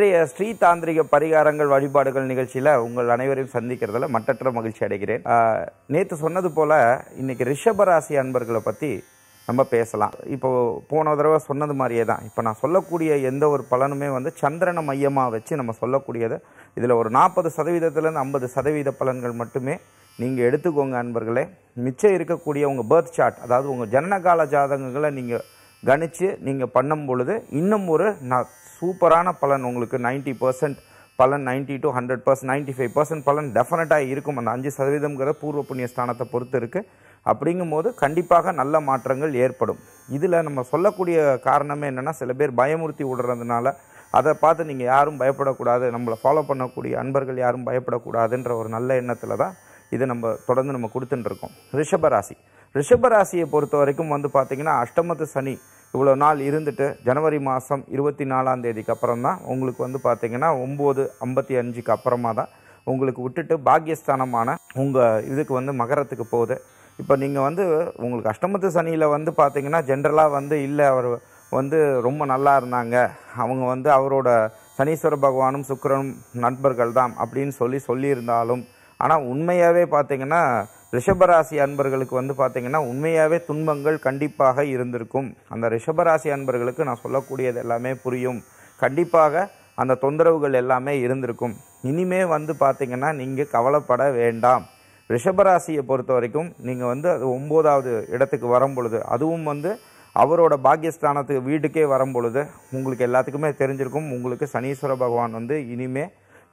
இன்றைய ஸ்ரீ தாந்திரிக பரிகாரங்கள் வழிபாடுகள் நிகழ்ச்சியில் உங்கள் அனைவரையும் சந்திக்கிறதுல மட்டற்ற மகிழ்ச்சி அடைகிறேன் நேற்று சொன்னது போல் இன்றைக்கி ரிஷபராசி அன்பர்களை பற்றி நம்ம பேசலாம் இப்போ போன தடவை சொன்னது மாதிரியே தான் இப்போ நான் சொல்லக்கூடிய எந்த ஒரு பலனுமே வந்து சந்திரனை மையமாக வச்சு நம்ம சொல்லக்கூடியது இதில் ஒரு நாற்பது சதவீதத்துலேருந்து ஐம்பது சதவீத பலன்கள் மட்டுமே நீங்கள் எடுத்துக்கோங்க அன்பர்களே மிச்சம் இருக்கக்கூடிய உங்கள் பர்த் சார்ட் அதாவது உங்கள் ஜனனகால ஜாதகங்களை நீங்கள் கணித்து நீங்கள் பண்ணும் பொழுது இன்னும் ஒரு ந சூப்பரான பலன் உங்களுக்கு நைன்ட்டி பர்சன்ட் பலன் ninety to hundred percent ninety five percent பலன் டெஃபினட்டாக இருக்கும் அந்த அஞ்சு சதவீதம்ங்கிற பூர்வ புண்ணிய ஸ்தானத்தை பொறுத்து இருக்குது அப்படிங்கும் போது கண்டிப்பாக நல்ல மாற்றங்கள் ஏற்படும் இதில் நம்ம சொல்லக்கூடிய காரணமே என்னென்னா சில பேர் பயமுறுத்தி விடுறதுனால அதை பார்த்து நீங்கள் யாரும் பயப்படக்கூடாது நம்மளை ஃபாலோ பண்ணக்கூடிய அன்பர்கள் யாரும் பயப்படக்கூடாதுன்ற ஒரு நல்ல எண்ணத்தில் தான் இதை நம்ம தொடர்ந்து நம்ம கொடுத்துட்டுருக்கோம் ரிஷபராசி ரிஷபராசியை பொறுத்த வரைக்கும் வந்து பார்த்திங்கன்னா அஷ்டமத்து சனி இவ்வளோ நாள் இருந்துட்டு ஜனவரி மாதம் இருபத்தி நாலாம் தேதிக்கு அப்புறம் தான் உங்களுக்கு வந்து பார்த்திங்கன்னா ஒம்பது ஐம்பத்தி அஞ்சுக்கு அப்புறமா தான் உங்களுக்கு விட்டுட்டு பாக்கியஸ்தானமான உங்கள் இதுக்கு வந்து மகரத்துக்கு போகுது இப்போ நீங்கள் வந்து உங்களுக்கு அஷ்டமத்து சனியில் வந்து பார்த்திங்கன்னா ஜென்ரலாக வந்து இல்லை அவர் வந்து ரொம்ப நல்லா இருந்தாங்க அவங்க வந்து அவரோட சனீஸ்வர பகவானும் சுக்கரனும் நண்பர்கள் தான் அப்படின்னு சொல்லி சொல்லியிருந்தாலும் ஆனால் உண்மையாகவே பார்த்திங்கன்னா ரிஷபராசி அன்பர்களுக்கு வந்து பார்த்திங்கன்னா உண்மையாகவே துன்பங்கள் கண்டிப்பாக இருந்திருக்கும் அந்த ரிஷபராசி அன்பர்களுக்கு நான் சொல்லக்கூடியது எல்லாமே புரியும் கண்டிப்பாக அந்த தொந்தரவுகள் எல்லாமே இருந்திருக்கும் இனிமே வந்து பார்த்திங்கன்னா நீங்கள் கவலைப்பட வேண்டாம் ரிஷபராசியை பொறுத்த வரைக்கும் நீங்கள் வந்து அது ஒம்போதாவது இடத்துக்கு வரும் பொழுது அதுவும் வந்து அவரோட பாக்கியஸ்தானத்துக்கு வீட்டுக்கே வரும் பொழுது உங்களுக்கு எல்லாத்துக்குமே தெரிஞ்சிருக்கும் உங்களுக்கு சனீஸ்வர பகவான் வந்து இனிமே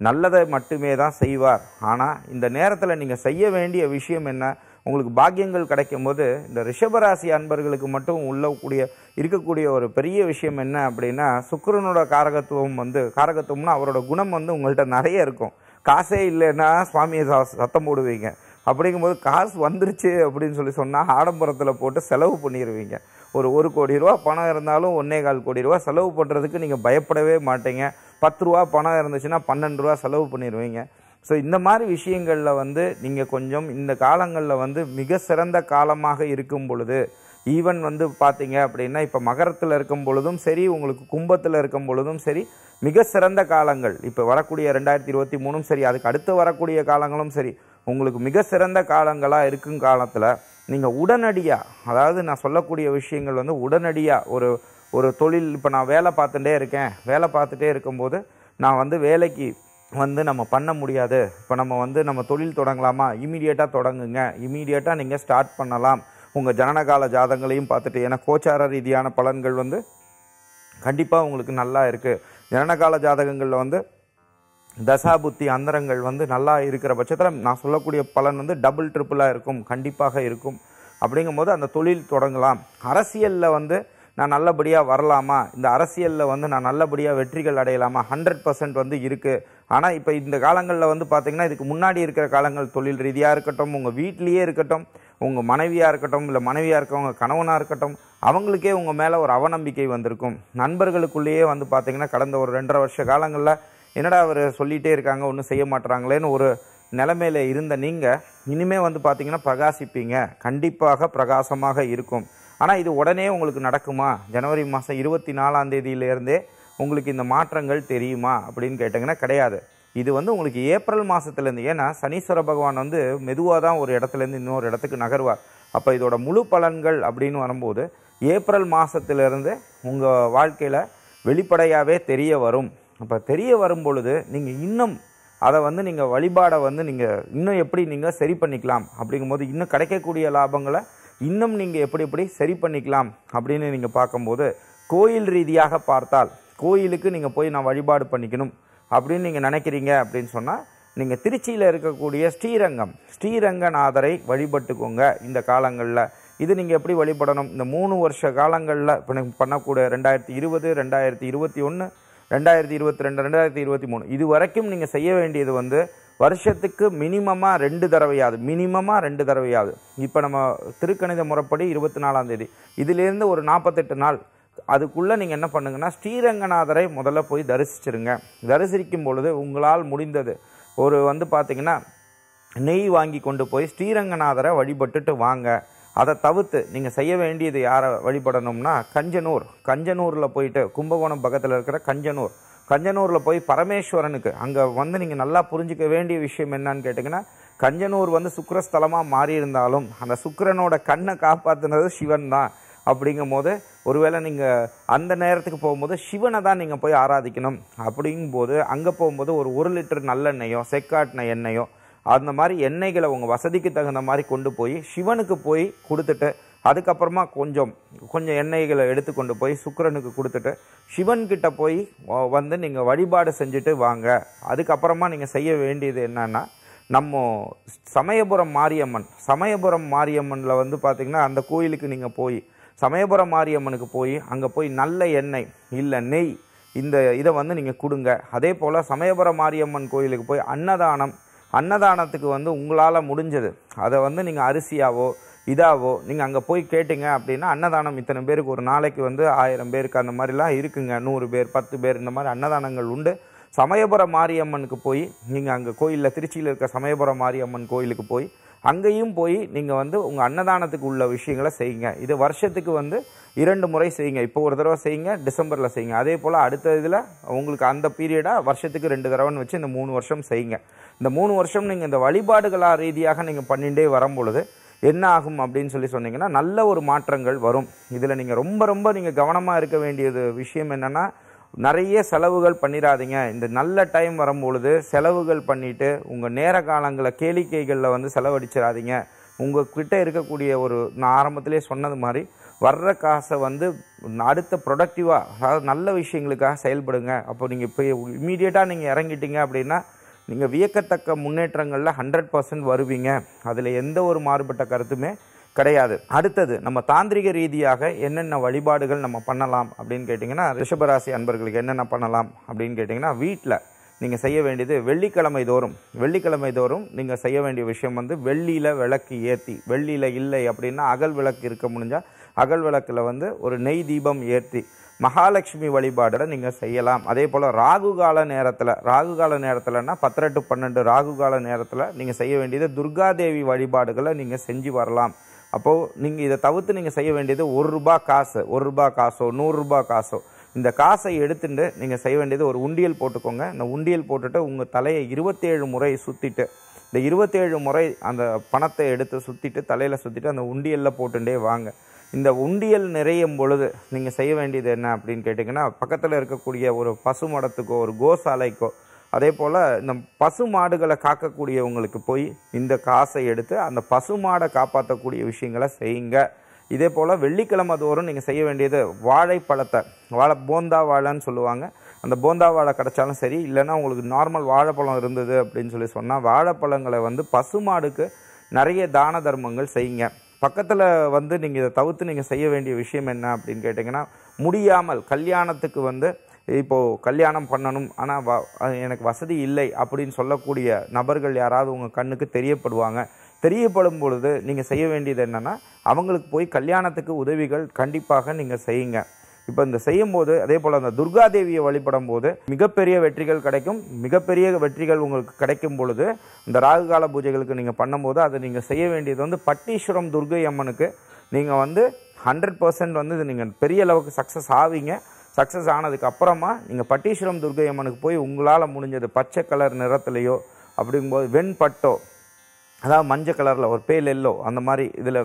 நல்லதை மட்டுமே தான் செய்வார் ஆனால் இந்த நேரத்தில் நீங்கள் செய்ய வேண்டிய விஷயம் என்ன உங்களுக்கு பாக்கியங்கள் கிடைக்கும் போது இந்த ரிஷபராசி அன்பர்களுக்கு மட்டும் உள்ளக்கூடிய இருக்கக்கூடிய ஒரு பெரிய விஷயம் என்ன அப்படின்னா சுக்கரனோட காரகத்துவம் வந்து காரகத்துவம்னா அவரோட குணம் வந்து உங்கள்கிட்ட நிறைய இருக்கும் காசே இல்லைன்னா சுவாமியை சத்தம் போடுவீங்க அப்படிங்கும்போது காசு வந்துருச்சு அப்படின்னு சொல்லி சொன்னால் ஆடம்பரத்தில் போட்டு செலவு பண்ணிடுவீங்க ஒரு ஒரு கோடி ரூபா பணம் இருந்தாலும் ஒன்றே கால் கோடி ரூபா செலவு பண்ணுறதுக்கு நீங்கள் பயப்படவே மாட்டீங்க பத்து ரூபா பணம் இருந்துச்சுன்னா பன்னெண்டு ரூபா செலவு பண்ணிடுவீங்க ஸோ இந்த மாதிரி விஷயங்களில் வந்து நீங்கள் கொஞ்சம் இந்த காலங்களில் வந்து மிக சிறந்த காலமாக இருக்கும் பொழுது ஈவன் வந்து பார்த்தீங்க அப்படின்னா இப்போ மகரத்தில் இருக்கும் பொழுதும் சரி உங்களுக்கு கும்பத்தில் இருக்கும் பொழுதும் சரி மிக சிறந்த காலங்கள் இப்போ வரக்கூடிய ரெண்டாயிரத்தி இருபத்தி மூணும் சரி அதுக்கு அடுத்து வரக்கூடிய காலங்களும் சரி உங்களுக்கு மிக சிறந்த காலங்களாக இருக்கும் காலத்தில் நீங்கள் உடனடியாக அதாவது நான் சொல்லக்கூடிய விஷயங்கள் வந்து உடனடியாக ஒரு ஒரு தொழில் இப்போ நான் வேலை பார்த்துட்டே இருக்கேன் வேலை பார்த்துட்டே இருக்கும்போது நான் வந்து வேலைக்கு வந்து நம்ம பண்ண முடியாது இப்போ நம்ம வந்து நம்ம தொழில் தொடங்கலாமா இமீடியட்டாக தொடங்குங்க இமீடியட்டாக நீங்கள் ஸ்டார்ட் பண்ணலாம் உங்கள் ஜனனகால ஜாதங்களையும் பார்த்துட்டு ஏன்னா கோச்சார ரீதியான பலன்கள் வந்து கண்டிப்பாக உங்களுக்கு நல்லா இருக்குது ஜனனகால ஜாதகங்களில் வந்து தசாபுத்தி அந்தரங்கள் வந்து நல்லா இருக்கிற பட்சத்தில் நான் சொல்லக்கூடிய பலன் வந்து டபுள் ட்ரிப்புளாக இருக்கும் கண்டிப்பாக இருக்கும் அப்படிங்கும்போது அந்த தொழில் தொடங்கலாம் அரசியலில் வந்து நான் நல்லபடியாக வரலாமா இந்த அரசியலில் வந்து நான் நல்லபடியாக வெற்றிகள் அடையலாமா ஹண்ட்ரட் பர்சன்ட் வந்து இருக்குது ஆனால் இப்போ இந்த காலங்களில் வந்து பார்த்திங்கன்னா இதுக்கு முன்னாடி இருக்கிற காலங்கள் தொழில் ரீதியாக இருக்கட்டும் உங்கள் வீட்லேயே இருக்கட்டும் உங்கள் மனைவியாக இருக்கட்டும் இல்லை மனைவியாக இருக்கவங்க கணவனாக இருக்கட்டும் அவங்களுக்கே உங்கள் மேலே ஒரு அவநம்பிக்கை வந்திருக்கும் நண்பர்களுக்குள்ளேயே வந்து பார்த்திங்கன்னா கடந்த ஒரு ரெண்டரை வருஷ காலங்களில் என்னடா அவர் சொல்லிகிட்டே இருக்காங்க ஒன்றும் செய்ய மாட்டுறாங்களேன்னு ஒரு நிலைமையில் இருந்த நீங்கள் இனிமேல் வந்து பார்த்திங்கன்னா பிரகாசிப்பீங்க கண்டிப்பாக பிரகாசமாக இருக்கும் ஆனால் இது உடனே உங்களுக்கு நடக்குமா ஜனவரி மாதம் இருபத்தி நாலாம் தேதியிலேருந்தே உங்களுக்கு இந்த மாற்றங்கள் தெரியுமா அப்படின்னு கேட்டிங்கன்னா கிடையாது இது வந்து உங்களுக்கு ஏப்ரல் மாதத்துலேருந்து ஏன்னா சனீஸ்வர பகவான் வந்து மெதுவாக தான் ஒரு இடத்துலேருந்து இன்னொரு இடத்துக்கு நகர்வார் அப்போ இதோட முழு பலன்கள் அப்படின்னு வரும்போது ஏப்ரல் மாதத்துலேருந்து உங்கள் வாழ்க்கையில் வெளிப்படையாகவே தெரிய வரும் அப்போ தெரிய வரும் பொழுது நீங்கள் இன்னும் அதை வந்து நீங்கள் வழிபாடை வந்து நீங்கள் இன்னும் எப்படி நீங்கள் சரி பண்ணிக்கலாம் அப்படிங்கும்போது இன்னும் கிடைக்கக்கூடிய லாபங்களை இன்னும் நீங்கள் எப்படி எப்படி சரி பண்ணிக்கலாம் அப்படின்னு நீங்கள் பார்க்கும்போது கோயில் ரீதியாக பார்த்தால் கோயிலுக்கு நீங்கள் போய் நான் வழிபாடு பண்ணிக்கணும் அப்படின்னு நீங்கள் நினைக்கிறீங்க அப்படின்னு சொன்னால் நீங்கள் திருச்சியில் இருக்கக்கூடிய ஸ்ரீரங்கம் ஸ்ரீரங்கநாதரை வழிபட்டுக்கோங்க இந்த காலங்களில் இது நீங்கள் எப்படி வழிபடணும் இந்த மூணு வருஷ காலங்களில் இப்போ நீங்கள் பண்ணக்கூடிய ரெண்டாயிரத்தி இருபது ரெண்டாயிரத்தி இருபத்தி ஒன்று ரெண்டாயிரத்தி இருபத்தி ரெண்டு ரெண்டாயிரத்தி இருபத்தி மூணு இது வரைக்கும் நீங்கள் செய்ய வேண்டியது வந்து வருஷத்துக்கு மினிமமாக ரெண்டு தடவையாவது மினிமமாக ரெண்டு தடவையாவது இப்போ நம்ம திருக்கணித முறைப்படி இருபத்தி நாலாம் தேதி இதிலேருந்து ஒரு நாற்பத்தெட்டு நாள் அதுக்குள்ளே நீங்கள் என்ன பண்ணுங்கன்னா ஸ்ரீரங்கநாதரை முதல்ல போய் தரிசிச்சிருங்க தரிசிக்கும் பொழுது உங்களால் முடிந்தது ஒரு வந்து பார்த்திங்கன்னா நெய் வாங்கி கொண்டு போய் ஸ்ரீரங்கநாதரை வழிபட்டுட்டு வாங்க அதை தவிர்த்து நீங்கள் செய்ய வேண்டியது யாரை வழிபடணும்னா கஞ்சனூர் கஞ்சனூரில் போயிட்டு கும்பகோணம் பக்கத்தில் இருக்கிற கஞ்சனூர் கஞ்சனூரில் போய் பரமேஸ்வரனுக்கு அங்கே வந்து நீங்கள் நல்லா புரிஞ்சிக்க வேண்டிய விஷயம் என்னன்னு கேட்டிங்கன்னா கஞ்சனூர் வந்து சுக்கரஸ்தலமாக மாறி இருந்தாலும் அந்த சுக்கரனோட கண்ணை காப்பாற்றுனது சிவன் தான் அப்படிங்கும் போது ஒருவேளை நீங்கள் அந்த நேரத்துக்கு போகும்போது சிவனை தான் நீங்கள் போய் ஆராதிக்கணும் அப்படிங்கும்போது அங்கே போகும்போது ஒரு ஒரு லிட்டர் நல்லெண்ணெயோ செக்காட்டின எண்ணெயோ அந்த மாதிரி எண்ணெய்களை உங்கள் வசதிக்கு தகுந்த மாதிரி கொண்டு போய் சிவனுக்கு போய் கொடுத்துட்டு அதுக்கப்புறமா கொஞ்சம் கொஞ்சம் எண்ணெய்களை எடுத்துக்கொண்டு போய் சுக்கரனுக்கு கொடுத்துட்டு சிவன்கிட்ட போய் வந்து நீங்கள் வழிபாடு செஞ்சுட்டு வாங்க அதுக்கப்புறமா நீங்கள் செய்ய வேண்டியது என்னென்னா நம்ம சமயபுரம் மாரியம்மன் சமயபுரம் மாரியம்மனில் வந்து பார்த்திங்கன்னா அந்த கோயிலுக்கு நீங்கள் போய் சமயபுரம் மாரியம்மனுக்கு போய் அங்கே போய் நல்ல எண்ணெய் இல்லை நெய் இந்த இதை வந்து நீங்கள் கொடுங்க அதே போல் சமயபுரம் மாரியம்மன் கோயிலுக்கு போய் அன்னதானம் அன்னதானத்துக்கு வந்து உங்களால் முடிஞ்சது அதை வந்து நீங்கள் அரிசியாவோ இதாவோ நீங்கள் அங்கே போய் கேட்டிங்க அப்படின்னா அன்னதானம் இத்தனை பேருக்கு ஒரு நாளைக்கு வந்து ஆயிரம் பேருக்கு அந்த மாதிரிலாம் இருக்குங்க நூறு பேர் பத்து பேர் இந்த மாதிரி அன்னதானங்கள் உண்டு சமயபுரம் மாரியம்மனுக்கு போய் நீங்கள் அங்கே கோயிலில் திருச்சியில் இருக்க சமயபுரம் மாரியம்மன் கோயிலுக்கு போய் அங்கேயும் போய் நீங்கள் வந்து உங்கள் அன்னதானத்துக்கு உள்ள விஷயங்களை செய்யுங்க இது வருஷத்துக்கு வந்து இரண்டு முறை செய்யுங்க இப்போ ஒரு தடவை செய்யுங்க டிசம்பரில் செய்யுங்க அதே போல் அடுத்த இதில் உங்களுக்கு அந்த பீரியடாக வருஷத்துக்கு ரெண்டு தடவைன்னு வச்சு இந்த மூணு வருஷம் செய்யுங்க இந்த மூணு வருஷம் நீங்கள் இந்த வழிபாடுகளாக ரீதியாக நீங்கள் பண்ணிகிட்டே வரும்பொழுது என்ன ஆகும் அப்படின்னு சொல்லி சொன்னீங்கன்னா நல்ல ஒரு மாற்றங்கள் வரும் இதில் நீங்கள் ரொம்ப ரொம்ப நீங்கள் கவனமாக இருக்க வேண்டியது விஷயம் என்னென்னா நிறைய செலவுகள் பண்ணிடாதீங்க இந்த நல்ல டைம் வரும்பொழுது செலவுகள் பண்ணிவிட்டு உங்கள் நேர காலங்களில் கேளிக்கைகளில் வந்து செலவழிச்சிடாதீங்க கிட்டே இருக்கக்கூடிய ஒரு நான் ஆரம்பத்திலே சொன்னது மாதிரி வர்ற காசை வந்து அடுத்த ப்ரொடக்டிவாக அதாவது நல்ல விஷயங்களுக்காக செயல்படுங்க அப்போ நீங்கள் இப்போ இமீடியட்டாக நீங்கள் இறங்கிட்டீங்க அப்படின்னா நீங்கள் வியக்கத்தக்க முன்னேற்றங்களில் ஹண்ட்ரட் பர்சன்ட் வருவீங்க அதில் எந்த ஒரு மாறுபட்ட கருத்துமே கிடையாது அடுத்தது நம்ம தாந்திரிக ரீதியாக என்னென்ன வழிபாடுகள் நம்ம பண்ணலாம் அப்படின்னு கேட்டிங்கன்னா ரிஷபராசி அன்பர்களுக்கு என்னென்ன பண்ணலாம் அப்படின்னு கேட்டிங்கன்னா வீட்டில் நீங்கள் செய்ய வேண்டியது வெள்ளிக்கிழமை தோறும் வெள்ளிக்கிழமை தோறும் நீங்கள் செய்ய வேண்டிய விஷயம் வந்து வெள்ளியில் விளக்கு ஏற்றி வெள்ளியில் இல்லை அப்படின்னா அகல் விளக்கு இருக்க முடிஞ்சால் அகல் விளக்கில் வந்து ஒரு நெய் தீபம் ஏற்றி மகாலட்சுமி வழிபாடுல நீங்கள் செய்யலாம் அதே போல் ராகு கால நேரத்தில் ராகு கால நேரத்தில்னா பத்திரெட்டு பன்னெண்டு ராகு கால நேரத்தில் நீங்கள் செய்ய வேண்டியது துர்காதேவி வழிபாடுகளை நீங்கள் செஞ்சு வரலாம் அப்போது நீங்கள் இதை தவிர்த்து நீங்கள் செய்ய வேண்டியது ஒரு ரூபா காசு ஒரு ரூபா காசோ நூறுரூபா காசோ இந்த காசை எடுத்துட்டு நீங்கள் செய்ய வேண்டியது ஒரு உண்டியல் போட்டுக்கோங்க இந்த உண்டியல் போட்டுட்டு உங்கள் தலையை இருபத்தேழு முறை சுற்றிட்டு இந்த இருபத்தேழு முறை அந்த பணத்தை எடுத்து சுற்றிட்டு தலையில் சுற்றிட்டு அந்த உண்டியலில் போட்டுட்டே வாங்க இந்த உண்டியல் நிறையும் பொழுது நீங்கள் செய்ய வேண்டியது என்ன அப்படின்னு கேட்டிங்கன்னா பக்கத்தில் இருக்கக்கூடிய ஒரு பசு மடத்துக்கோ ஒரு கோசாலைக்கோ அதே போல் இந்த பசு மாடுகளை காக்கக்கூடியவங்களுக்கு போய் இந்த காசை எடுத்து அந்த பசு மாடை காப்பாற்றக்கூடிய விஷயங்களை செய்யுங்க இதே போல் வெள்ளிக்கிழமை தோறும் நீங்கள் செய்ய வேண்டியது வாழைப்பழத்தை வாழை போந்தா வாழைன்னு சொல்லுவாங்க அந்த போந்தா வாழை கிடச்சாலும் சரி இல்லைன்னா உங்களுக்கு நார்மல் வாழைப்பழம் இருந்தது அப்படின்னு சொல்லி சொன்னால் வாழைப்பழங்களை வந்து பசு மாடுக்கு நிறைய தான தர்மங்கள் செய்யுங்க பக்கத்தில் வந்து நீங்கள் இதை தவிர்த்து நீங்கள் செய்ய வேண்டிய விஷயம் என்ன அப்படின்னு கேட்டிங்கன்னா முடியாமல் கல்யாணத்துக்கு வந்து இப்போது கல்யாணம் பண்ணணும் ஆனால் வ எனக்கு வசதி இல்லை அப்படின்னு சொல்லக்கூடிய நபர்கள் யாராவது உங்கள் கண்ணுக்கு தெரியப்படுவாங்க தெரியப்படும் பொழுது நீங்கள் செய்ய வேண்டியது என்னென்னா அவங்களுக்கு போய் கல்யாணத்துக்கு உதவிகள் கண்டிப்பாக நீங்கள் செய்யுங்க இப்போ இந்த செய்யும் போது அதே போல் அந்த துர்கா தேவியை வழிபடும் போது மிகப்பெரிய வெற்றிகள் கிடைக்கும் மிகப்பெரிய வெற்றிகள் உங்களுக்கு கிடைக்கும் பொழுது இந்த ராகுகால பூஜைகளுக்கு நீங்கள் பண்ணும்போது அதை நீங்கள் செய்ய வேண்டியது வந்து பட்டீஸ்வரம் துர்கை அம்மனுக்கு நீங்கள் வந்து ஹண்ட்ரட் பர்சன்ட் வந்து இது நீங்கள் பெரிய அளவுக்கு சக்ஸஸ் ஆவீங்க சக்ஸஸ் ஆனதுக்கு அப்புறமா நீங்கள் பட்டீஸ்வரம் துர்கை அம்மனுக்கு போய் உங்களால் முடிஞ்சது பச்சை கலர் நிறத்துலையோ அப்படிங்கும்போது வெண்பட்டோ அதாவது மஞ்சள் கலரில் ஒரு பேல் எல்லோ அந்த மாதிரி இதில்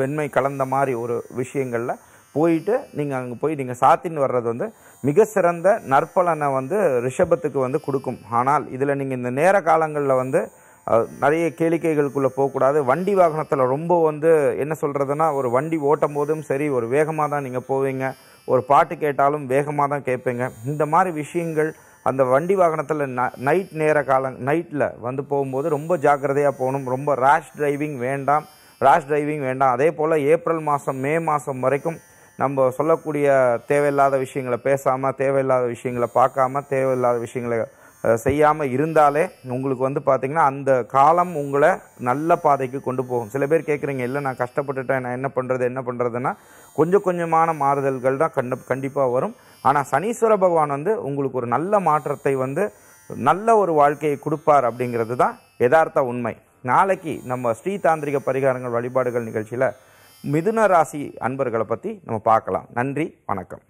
வெண்மை கலந்த மாதிரி ஒரு விஷயங்களில் போயிட்டு நீங்கள் அங்கே போய் நீங்கள் சாத்தின்னு வர்றது வந்து மிக சிறந்த நற்பலனை வந்து ரிஷபத்துக்கு வந்து கொடுக்கும் ஆனால் இதில் நீங்கள் இந்த நேர காலங்களில் வந்து நிறைய கேளிக்கைகளுக்குள்ளே போகக்கூடாது வண்டி வாகனத்தில் ரொம்ப வந்து என்ன சொல்கிறதுனா ஒரு வண்டி ஓட்டும் போதும் சரி ஒரு வேகமாக தான் நீங்கள் போவீங்க ஒரு பாட்டு கேட்டாலும் வேகமாக தான் கேட்பீங்க இந்த மாதிரி விஷயங்கள் அந்த வண்டி வாகனத்தில் ந நைட் நேர காலம் நைட்டில் வந்து போகும்போது ரொம்ப ஜாக்கிரதையாக போகணும் ரொம்ப ரேஷ் டிரைவிங் வேண்டாம் ரேஷ் டிரைவிங் வேண்டாம் அதே போல் ஏப்ரல் மாதம் மே மாதம் வரைக்கும் நம்ம சொல்லக்கூடிய தேவையில்லாத விஷயங்களை பேசாமல் தேவையில்லாத விஷயங்களை பார்க்காம தேவையில்லாத விஷயங்களை செய்யாமல் இருந்தாலே உங்களுக்கு வந்து பார்த்திங்கன்னா அந்த காலம் உங்களை நல்ல பாதைக்கு கொண்டு போகும் சில பேர் கேட்குறீங்க இல்லை நான் கஷ்டப்பட்டுட்டேன் நான் என்ன பண்ணுறது என்ன பண்ணுறதுன்னா கொஞ்சம் கொஞ்சமான மாறுதல்கள் தான் கண்டு கண்டிப்பாக வரும் ஆனால் சனீஸ்வர பகவான் வந்து உங்களுக்கு ஒரு நல்ல மாற்றத்தை வந்து நல்ல ஒரு வாழ்க்கையை கொடுப்பார் அப்படிங்கிறது தான் யதார்த்த உண்மை நாளைக்கு நம்ம ஸ்ரீ தாந்திரிக பரிகாரங்கள் வழிபாடுகள் நிகழ்ச்சியில் மிதுன ராசி அன்பர்களை பற்றி நம்ம பார்க்கலாம் நன்றி வணக்கம்